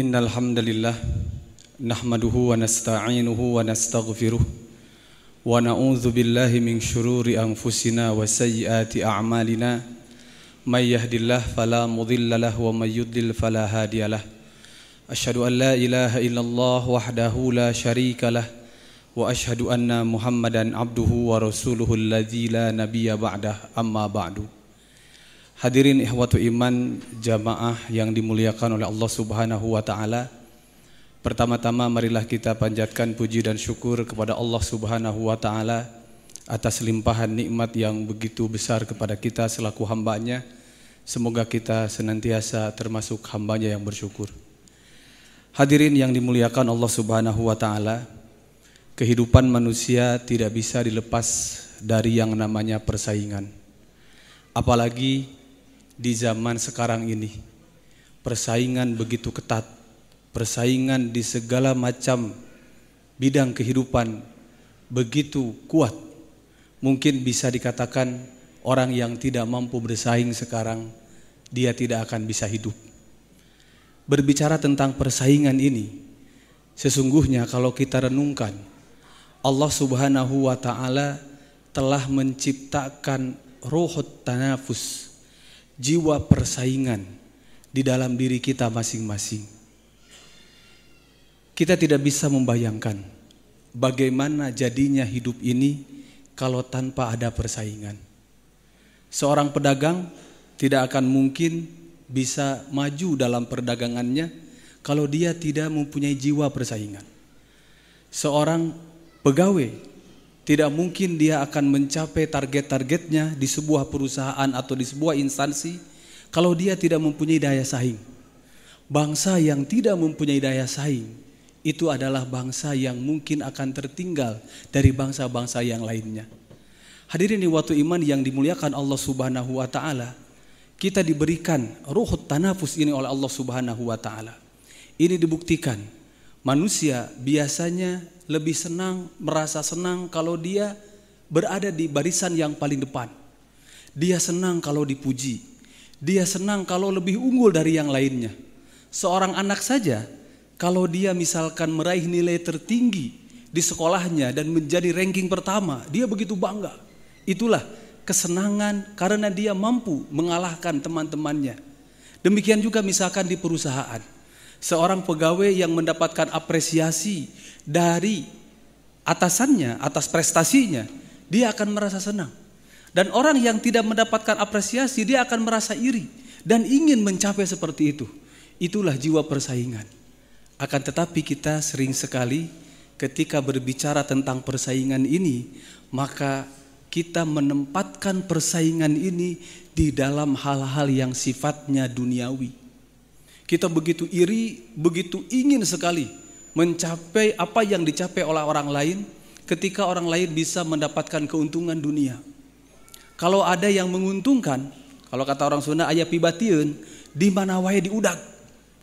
إن الحمد لله نحمده ونستعينه ونستغفره ونعوذ بالله من شرور أنفسنا وسيئات أعمالنا من يهد الله فلا مضل له ومن يضلل فلا هادي له أشهد أن لا إله إلا الله وحده لا شريك له وأشهد أن محمدا عبده ورسوله الذي لا نبي بعده أما بعد Hadirin ihwatu iman jamaah yang dimuliakan oleh Allah Subhanahu wa taala. Pertama-tama marilah kita panjatkan puji dan syukur kepada Allah Subhanahu wa taala atas limpahan nikmat yang begitu besar kepada kita selaku hambanya. Semoga kita senantiasa termasuk hambanya yang bersyukur. Hadirin yang dimuliakan Allah Subhanahu wa taala, kehidupan manusia tidak bisa dilepas dari yang namanya persaingan. Apalagi di zaman sekarang ini. Persaingan begitu ketat, persaingan di segala macam bidang kehidupan begitu kuat. Mungkin bisa dikatakan orang yang tidak mampu bersaing sekarang, dia tidak akan bisa hidup. Berbicara tentang persaingan ini, sesungguhnya kalau kita renungkan, Allah Subhanahu wa taala telah menciptakan ruhut tanafus jiwa persaingan di dalam diri kita masing-masing. Kita tidak bisa membayangkan bagaimana jadinya hidup ini kalau tanpa ada persaingan. Seorang pedagang tidak akan mungkin bisa maju dalam perdagangannya kalau dia tidak mempunyai jiwa persaingan. Seorang pegawai tidak mungkin dia akan mencapai target-targetnya di sebuah perusahaan atau di sebuah instansi kalau dia tidak mempunyai daya saing. Bangsa yang tidak mempunyai daya saing itu adalah bangsa yang mungkin akan tertinggal dari bangsa-bangsa yang lainnya. Hadirin di waktu iman yang dimuliakan Allah Subhanahu wa taala, kita diberikan ruh tanafus ini oleh Allah Subhanahu wa taala. Ini dibuktikan manusia biasanya lebih senang, merasa senang kalau dia berada di barisan yang paling depan. Dia senang kalau dipuji. Dia senang kalau lebih unggul dari yang lainnya. Seorang anak saja, kalau dia misalkan meraih nilai tertinggi di sekolahnya dan menjadi ranking pertama, dia begitu bangga. Itulah kesenangan karena dia mampu mengalahkan teman-temannya. Demikian juga misalkan di perusahaan seorang pegawai yang mendapatkan apresiasi dari atasannya atas prestasinya, dia akan merasa senang. Dan orang yang tidak mendapatkan apresiasi, dia akan merasa iri dan ingin mencapai seperti itu. Itulah jiwa persaingan. Akan tetapi kita sering sekali ketika berbicara tentang persaingan ini, maka kita menempatkan persaingan ini di dalam hal-hal yang sifatnya duniawi. Kita begitu iri, begitu ingin sekali mencapai apa yang dicapai oleh orang lain ketika orang lain bisa mendapatkan keuntungan dunia. Kalau ada yang menguntungkan, kalau kata orang Sunda ayah pibatiun, di mana wae diudak.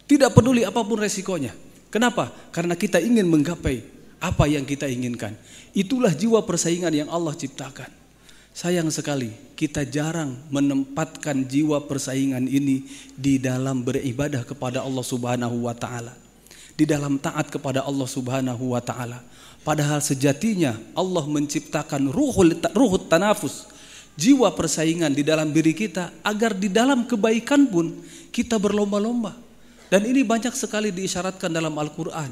Tidak peduli apapun resikonya. Kenapa? Karena kita ingin menggapai apa yang kita inginkan. Itulah jiwa persaingan yang Allah ciptakan. Sayang sekali kita jarang menempatkan jiwa persaingan ini di dalam beribadah kepada Allah Subhanahu wa taala. Di dalam taat kepada Allah Subhanahu wa taala. Padahal sejatinya Allah menciptakan ruhul ruhut tanafus, jiwa persaingan di dalam diri kita agar di dalam kebaikan pun kita berlomba-lomba. Dan ini banyak sekali diisyaratkan dalam Al-Qur'an.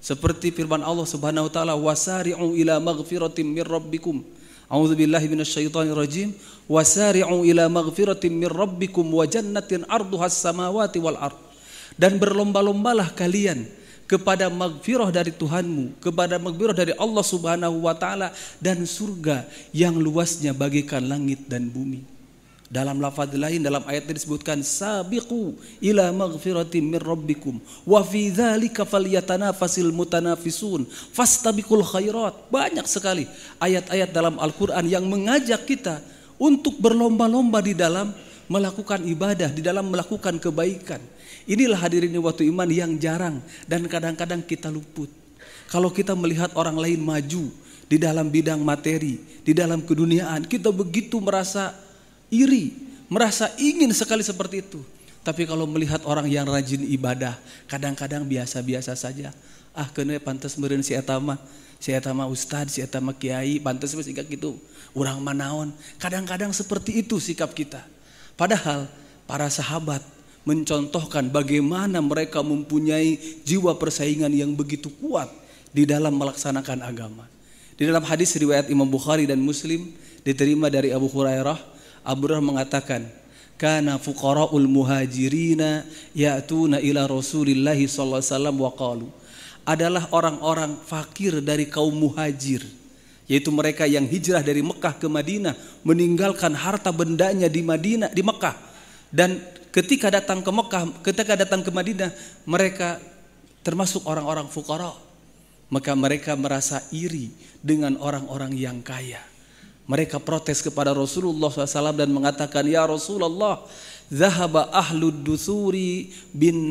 Seperti firman Allah Subhanahu wa taala wasari'u ila maghfiratin mir rabbikum أعوذ بالله من الشيطان الرجيم وسارعوا إلى مغفرة من ربكم وجنة أرضها السماوات والأرض Dan berlomba-lombalah kalian kepada maghfirah dari Tuhanmu, kepada maghfirah dari Allah Subhanahu wa taala dan surga yang luasnya bagaikan langit dan bumi. Dalam lafaz lain dalam ayat disebutkan sabiqu ila maghfiratin min rabbikum wa fi dzalika falyatanafasil mutanafisun fastabiqul khairat. Banyak sekali ayat-ayat dalam Al-Qur'an yang mengajak kita untuk berlomba-lomba di dalam melakukan ibadah, di dalam melakukan kebaikan. Inilah hadirin waktu iman yang jarang dan kadang-kadang kita luput. Kalau kita melihat orang lain maju di dalam bidang materi, di dalam keduniaan, kita begitu merasa iri, merasa ingin sekali seperti itu. Tapi kalau melihat orang yang rajin ibadah, kadang-kadang biasa-biasa saja. Ah, kena pantas meren si etama, si etama ustad, si etama kiai, pantas masih gitu. Orang manaon, kadang-kadang seperti itu sikap kita. Padahal para sahabat mencontohkan bagaimana mereka mempunyai jiwa persaingan yang begitu kuat di dalam melaksanakan agama. Di dalam hadis riwayat Imam Bukhari dan Muslim diterima dari Abu Hurairah Abdurrah mengatakan, "Kana fuqara'ul muhajirina ya'tuna ila Rasulillah sallallahu alaihi wasallam wa qalu" adalah orang-orang fakir dari kaum muhajir yaitu mereka yang hijrah dari Mekah ke Madinah meninggalkan harta bendanya di Madinah di Mekah dan ketika datang ke Mekah ketika datang ke Madinah mereka termasuk orang-orang fukara maka mereka merasa iri dengan orang-orang yang kaya mereka protes kepada Rasulullah SAW dan mengatakan, Ya Rasulullah, Zahaba ahlu dusuri bin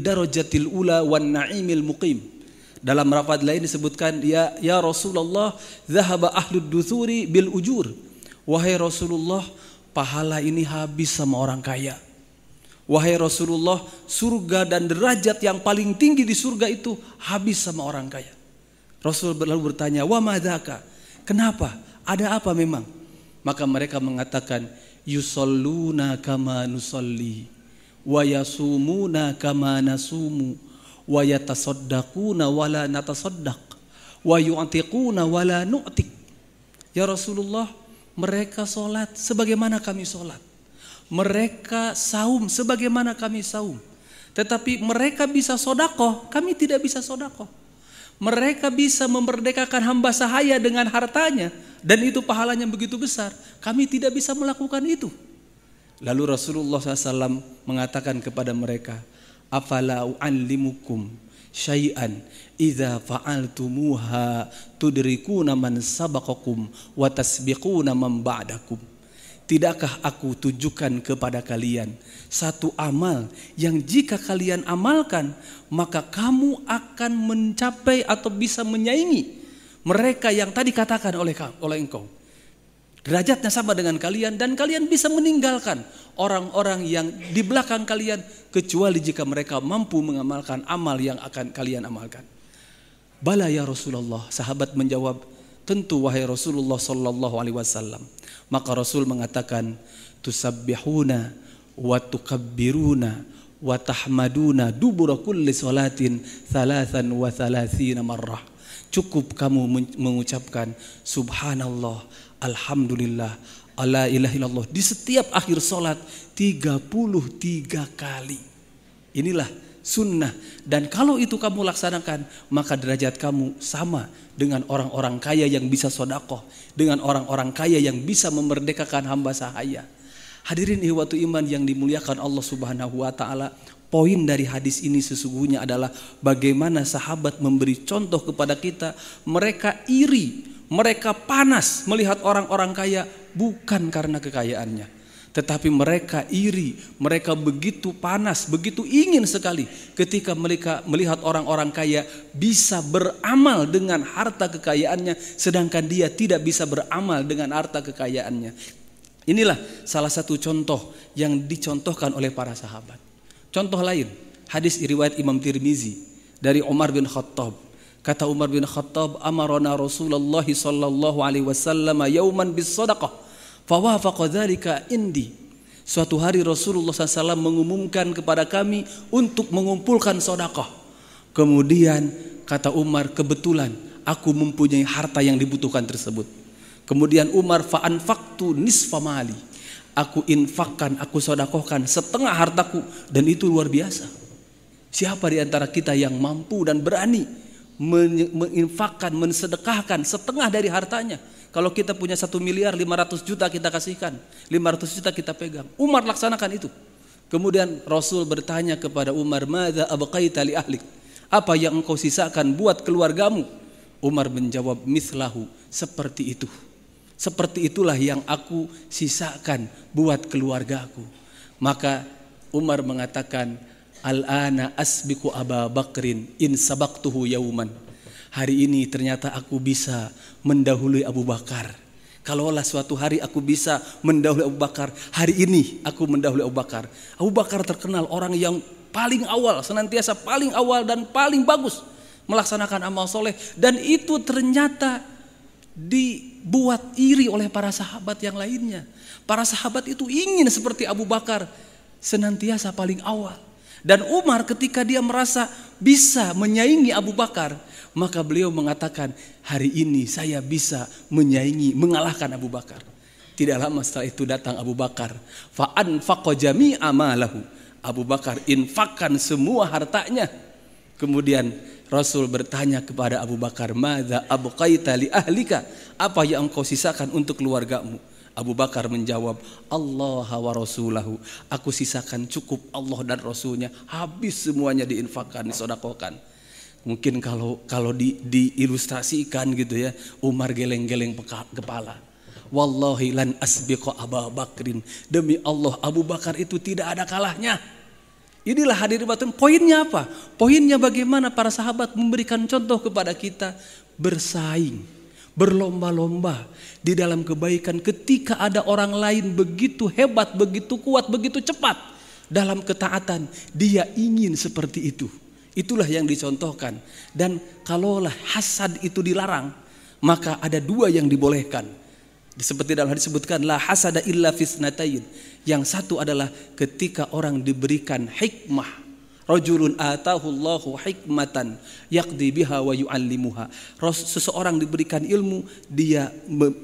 darajatil ula wan na'imil muqim. Dalam rapat lain disebutkan, Ya, ya Rasulullah, Zahaba ahlu dusuri bil ujur. Wahai Rasulullah, pahala ini habis sama orang kaya. Wahai Rasulullah, surga dan derajat yang paling tinggi di surga itu habis sama orang kaya. Rasul lalu bertanya, Wa madaka? Kenapa? Ada apa memang? Maka mereka mengatakan yusalluna kama nusalli wa yasumuna kama nasumu wa yatasaddaquna wala natasaddaq wa yu'tiquna wala nu'tik. Ya Rasulullah, mereka salat sebagaimana kami salat. Mereka saum sebagaimana kami saum. Tetapi mereka bisa sodakoh, kami tidak bisa sodakoh mereka bisa memerdekakan hamba sahaya dengan hartanya dan itu pahalanya begitu besar. Kami tidak bisa melakukan itu. Lalu Rasulullah SAW mengatakan kepada mereka, "Afala u'allimukum syai'an idza fa'altumuha tudrikuna man sabaqakum wa tasbiquna man ba'dakum." Tidakkah aku tunjukkan kepada kalian satu amal yang jika kalian amalkan, maka kamu akan mencapai atau bisa menyaingi mereka yang tadi katakan oleh oleh engkau. Derajatnya sama dengan kalian dan kalian bisa meninggalkan orang-orang yang di belakang kalian kecuali jika mereka mampu mengamalkan amal yang akan kalian amalkan. Bala ya Rasulullah, sahabat menjawab, Tentu wahai Rasulullah sallallahu alaihi wasallam. Maka Rasul mengatakan tusabbihuna wa tukabbiruna wa tahmaduna dubura kulli salatin thalathan wa thalathina marrah. Cukup kamu mengucapkan subhanallah, alhamdulillah, ala ilaha illallah di setiap akhir salat 33 kali. Inilah sunnah. Dan kalau itu kamu laksanakan, maka derajat kamu sama dengan orang-orang kaya yang bisa sodakoh. Dengan orang-orang kaya yang bisa memerdekakan hamba sahaya. Hadirin ihwatu iman yang dimuliakan Allah subhanahu wa ta'ala. Poin dari hadis ini sesungguhnya adalah bagaimana sahabat memberi contoh kepada kita. Mereka iri, mereka panas melihat orang-orang kaya bukan karena kekayaannya tetapi mereka iri, mereka begitu panas, begitu ingin sekali ketika mereka melihat orang-orang kaya bisa beramal dengan harta kekayaannya, sedangkan dia tidak bisa beramal dengan harta kekayaannya. Inilah salah satu contoh yang dicontohkan oleh para sahabat. Contoh lain, hadis riwayat Imam Tirmizi dari Umar bin Khattab. Kata Umar bin Khattab, amarana Rasulullah sallallahu alaihi wasallam yauman bis sadaqah." Fawafakodarika indi. Suatu hari Rasulullah SAW mengumumkan kepada kami untuk mengumpulkan sodakoh. Kemudian kata Umar kebetulan aku mempunyai harta yang dibutuhkan tersebut. Kemudian Umar fa'anfaktu nisfa mali. Aku infakkan, aku sodakohkan setengah hartaku dan itu luar biasa. Siapa di antara kita yang mampu dan berani menginfakkan, mensedekahkan setengah dari hartanya kalau kita punya satu miliar, 500 juta kita kasihkan. 500 juta kita pegang. Umar laksanakan itu. Kemudian Rasul bertanya kepada Umar, Mada abqaita li ahlik? Apa yang engkau sisakan buat keluargamu? Umar menjawab, mislahu, seperti itu. Seperti itulah yang aku sisakan buat keluargaku. Maka Umar mengatakan, Al-ana asbiku Aba Bakrin in sabaktuhu yauman hari ini ternyata aku bisa mendahului Abu Bakar. Kalaulah suatu hari aku bisa mendahului Abu Bakar, hari ini aku mendahului Abu Bakar. Abu Bakar terkenal orang yang paling awal, senantiasa paling awal dan paling bagus melaksanakan amal soleh. Dan itu ternyata dibuat iri oleh para sahabat yang lainnya. Para sahabat itu ingin seperti Abu Bakar, senantiasa paling awal. Dan Umar ketika dia merasa bisa menyaingi Abu Bakar, maka beliau mengatakan, hari ini saya bisa menyaingi, mengalahkan Abu Bakar. Tidak lama setelah itu datang Abu Bakar. Fa'an fakojami amalahu. Abu Bakar infakkan semua hartanya. Kemudian Rasul bertanya kepada Abu Bakar, mada abu li ahlika?" Apa yang engkau sisakan untuk keluargamu? Abu Bakar menjawab, "Allah wa rasulahu." Aku sisakan cukup Allah dan rasulnya. Habis semuanya diinfakkan, disodakokan. Mungkin kalau kalau di, diilustrasikan gitu ya, Umar geleng-geleng kepala. Wallahi lan asbiqo Abu Bakrin. Demi Allah Abu Bakar itu tidak ada kalahnya. Inilah hadir batin. Poinnya apa? Poinnya bagaimana para sahabat memberikan contoh kepada kita bersaing, berlomba-lomba di dalam kebaikan ketika ada orang lain begitu hebat, begitu kuat, begitu cepat dalam ketaatan. Dia ingin seperti itu. Itulah yang dicontohkan. Dan kalaulah hasad itu dilarang, maka ada dua yang dibolehkan. Seperti dalam hadis disebutkan, la hasada illa fisnatayin Yang satu adalah ketika orang diberikan hikmah. Rajulun atahullahu hikmatan yakdi biha wa yu'allimuha. Seseorang diberikan ilmu, dia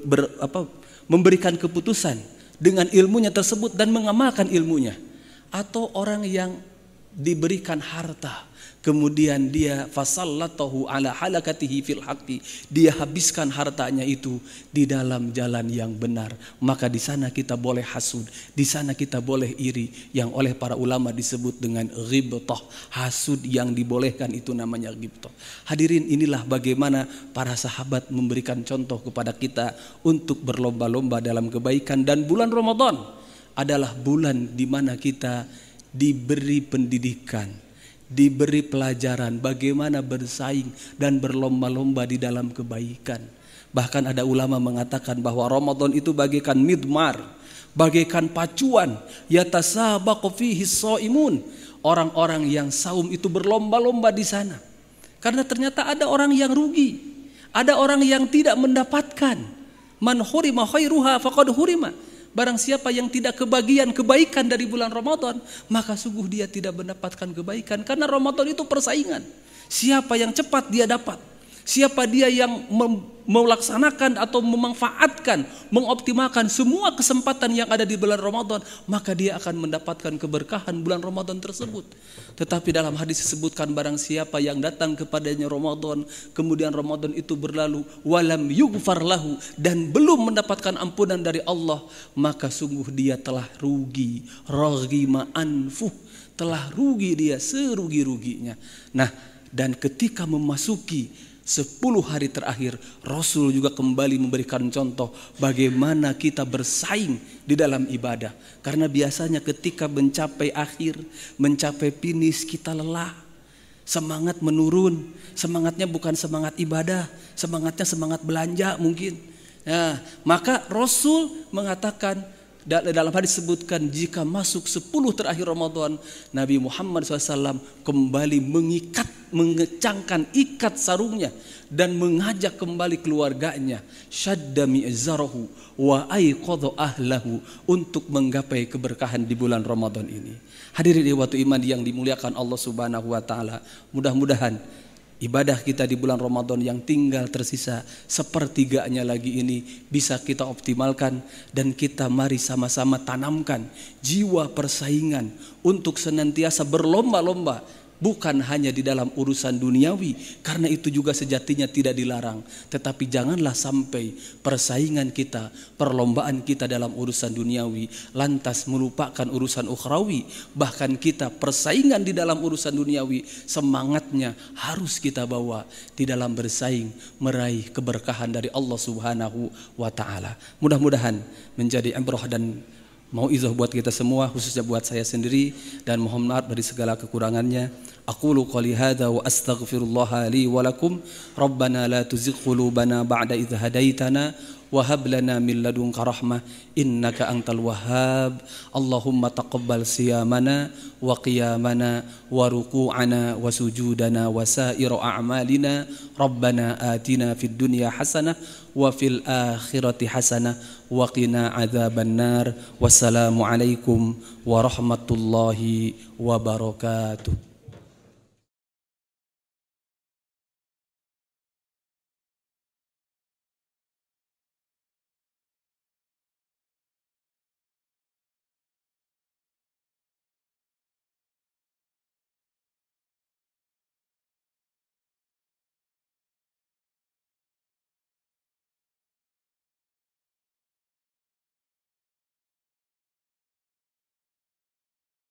ber, apa, memberikan keputusan dengan ilmunya tersebut dan mengamalkan ilmunya. Atau orang yang diberikan harta kemudian dia fasallatahu ala halakatihi fil haqqi dia habiskan hartanya itu di dalam jalan yang benar maka di sana kita boleh hasud di sana kita boleh iri yang oleh para ulama disebut dengan ghibtah hasud yang dibolehkan itu namanya ghibtah hadirin inilah bagaimana para sahabat memberikan contoh kepada kita untuk berlomba-lomba dalam kebaikan dan bulan Ramadan adalah bulan di mana kita diberi pendidikan, diberi pelajaran bagaimana bersaing dan berlomba-lomba di dalam kebaikan. Bahkan ada ulama mengatakan bahwa Ramadan itu bagaikan midmar, bagaikan pacuan, yatasabaqu fihi shaimun. Orang-orang yang saum itu berlomba-lomba di sana. Karena ternyata ada orang yang rugi, ada orang yang tidak mendapatkan. Man hurima khairuha faqad hurima. Barang siapa yang tidak kebagian kebaikan dari bulan Ramadan, maka sungguh dia tidak mendapatkan kebaikan karena Ramadan itu persaingan. Siapa yang cepat dia dapat. Siapa dia yang melaksanakan atau memanfaatkan, mengoptimalkan semua kesempatan yang ada di bulan Ramadan, maka dia akan mendapatkan keberkahan bulan Ramadan tersebut. Tetapi dalam hadis disebutkan barang siapa yang datang kepadanya Ramadan, kemudian Ramadan itu berlalu, walam yughfar lahu dan belum mendapatkan ampunan dari Allah, maka sungguh dia telah rugi, rogi anfuh, telah rugi dia serugi-ruginya. Nah, dan ketika memasuki Sepuluh hari terakhir Rasul juga kembali memberikan contoh bagaimana kita bersaing di dalam ibadah. Karena biasanya ketika mencapai akhir, mencapai finish kita lelah. Semangat menurun, semangatnya bukan semangat ibadah, semangatnya semangat belanja mungkin. Nah, maka Rasul mengatakan dalam hadis disebutkan jika masuk 10 terakhir Ramadan Nabi Muhammad SAW kembali mengikat mengecangkan ikat sarungnya dan mengajak kembali keluarganya syaddami izarahu wa aiqadha ahlahu untuk menggapai keberkahan di bulan Ramadan ini. Hadirin waktu iman yang dimuliakan Allah Subhanahu wa taala, mudah-mudahan ibadah kita di bulan Ramadan yang tinggal tersisa sepertiganya lagi ini bisa kita optimalkan dan kita mari sama-sama tanamkan jiwa persaingan untuk senantiasa berlomba-lomba bukan hanya di dalam urusan duniawi, karena itu juga sejatinya tidak dilarang. Tetapi janganlah sampai persaingan kita, perlombaan kita dalam urusan duniawi, lantas melupakan urusan ukhrawi. Bahkan kita persaingan di dalam urusan duniawi, semangatnya harus kita bawa di dalam bersaing meraih keberkahan dari Allah Subhanahu wa Ta'ala. Mudah-mudahan menjadi ibrah dan mau izah buat kita semua khususnya buat saya sendiri dan mohon maaf dari segala kekurangannya Aku qali hadza wa astaghfirullah li wa lakum rabbana la tuzigh qulubana ba'da idh hadaitana wa hab lana min ladunka rahmah innaka antal wahhab allahumma taqabbal siyamana wa qiyamana wa ruku'ana wa sujudana wa sa'ira a'malina rabbana atina fid dunya hasanah وفي الآخرة حسنة وقنا عذاب النار والسلام عليكم ورحمة الله وبركاته